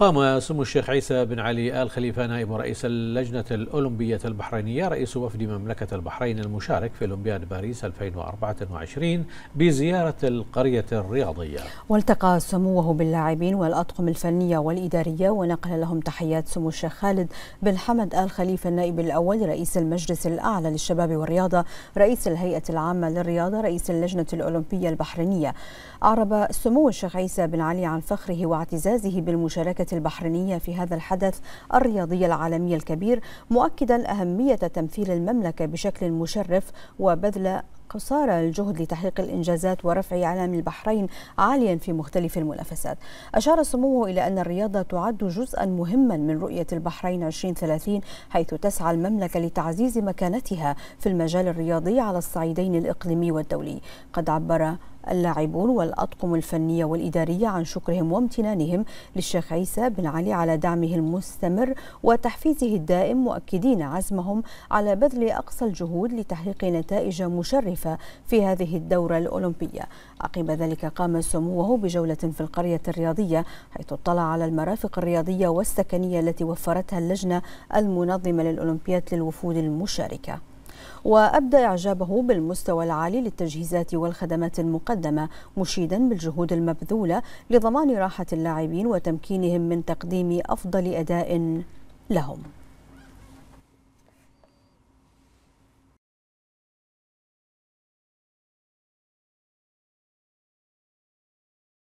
قام سمو الشيخ عيسى بن علي آل خليفة نائب رئيس اللجنة الأولمبية البحرينية رئيس وفد مملكة البحرين المشارك في أولمبياد باريس 2024 بزيارة القرية الرياضية والتقى سموه باللاعبين والأطقم الفنية والإدارية ونقل لهم تحيات سمو الشيخ خالد بن حمد آل خليفة النائب الأول رئيس المجلس الأعلى للشباب والرياضة رئيس الهيئة العامة للرياضة رئيس اللجنة الأولمبية البحرينية أعرب سمو الشيخ عيسى بن علي عن فخره واعتزازه بالمشاركة البحرينية في هذا الحدث الرياضي العالمي الكبير مؤكدا أهمية تمثيل المملكة بشكل مشرف وبذل قصارى الجهد لتحقيق الإنجازات ورفع علم البحرين عاليا في مختلف المنافسات أشار سموه إلى أن الرياضة تعد جزءا مهما من رؤية البحرين 2030 حيث تسعى المملكة لتعزيز مكانتها في المجال الرياضي على الصعيدين الإقليمي والدولي قد عبر اللاعبون والأطقم الفنية والإدارية عن شكرهم وامتنانهم للشيخ عيسى بن علي على دعمه المستمر وتحفيزه الدائم مؤكدين عزمهم على بذل أقصى الجهود لتحقيق نتائج مشرفة المختلفة في هذه الدورة الأولمبية عقب ذلك قام سموه بجولة في القرية الرياضية حيث اطلع على المرافق الرياضية والسكنية التي وفرتها اللجنة المنظمة للأولمبياد للوفود المشاركة وأبدى إعجابه بالمستوى العالي للتجهيزات والخدمات المقدمة مشيدا بالجهود المبذولة لضمان راحة اللاعبين وتمكينهم من تقديم أفضل أداء لهم